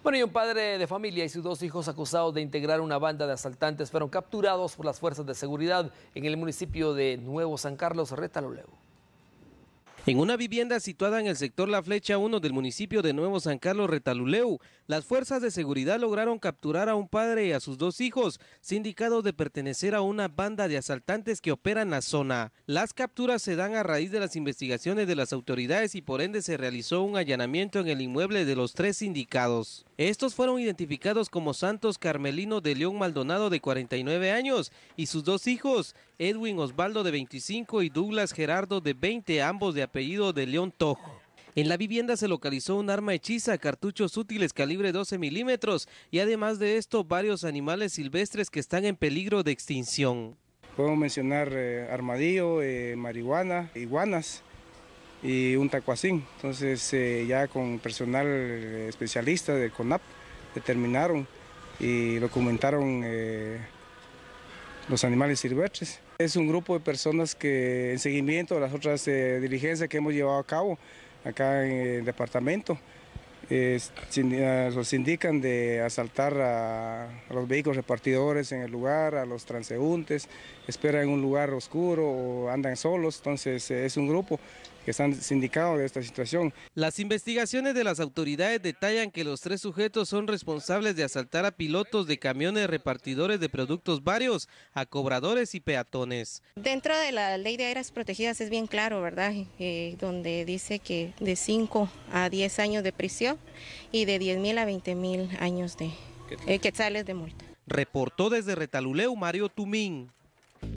Bueno, y un padre de familia y sus dos hijos acusados de integrar una banda de asaltantes fueron capturados por las fuerzas de seguridad en el municipio de Nuevo San Carlos, Retaloleu. En una vivienda situada en el sector La Flecha 1 del municipio de Nuevo San Carlos Retaluleu, las fuerzas de seguridad lograron capturar a un padre y a sus dos hijos, sindicados de pertenecer a una banda de asaltantes que opera en la zona. Las capturas se dan a raíz de las investigaciones de las autoridades y por ende se realizó un allanamiento en el inmueble de los tres sindicados. Estos fueron identificados como Santos Carmelino de León Maldonado de 49 años y sus dos hijos, Edwin Osvaldo de 25 y Douglas Gerardo de 20, ambos de apellido de León Tojo. En la vivienda se localizó un arma hechiza, cartuchos útiles calibre 12 milímetros y además de esto varios animales silvestres que están en peligro de extinción. Puedo mencionar eh, armadillo, eh, marihuana, iguanas y un tacuacín. Entonces eh, ya con personal especialista de CONAP determinaron y documentaron los animales silvestres. Es un grupo de personas que en seguimiento a las otras eh, diligencias que hemos llevado a cabo acá en el departamento, eh, indican de asaltar a, los vehículos repartidores en el lugar, a los transeúntes, esperan en un lugar oscuro o andan solos, entonces eh, es un grupo que están sindicados de esta situación. Las investigaciones de las autoridades detallan que los tres sujetos son responsables de asaltar a pilotos de camiones repartidores de productos varios, a cobradores y peatones. Dentro de la ley de áreas protegidas es bien claro, ¿verdad? Eh, donde dice que de 5 a 10 años de prisión y de 10 mil a 20 mil años de eh, quetzales de multa. Reportó desde Retaluleu Mario Tumín.